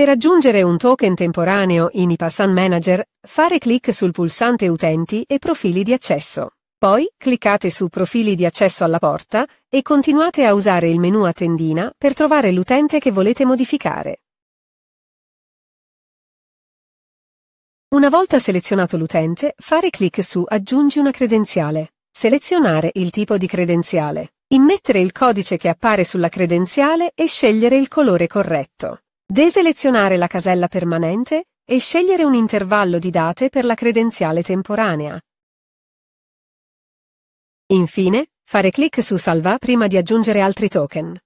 Per aggiungere un token temporaneo in IPASAN Manager, fare clic sul pulsante Utenti e Profili di accesso. Poi, cliccate su Profili di accesso alla porta e continuate a usare il menu a tendina per trovare l'utente che volete modificare. Una volta selezionato l'utente, fare clic su Aggiungi una credenziale. Selezionare il tipo di credenziale. Immettere il codice che appare sulla credenziale e scegliere il colore corretto deselezionare la casella permanente e scegliere un intervallo di date per la credenziale temporanea. Infine, fare clic su Salva prima di aggiungere altri token.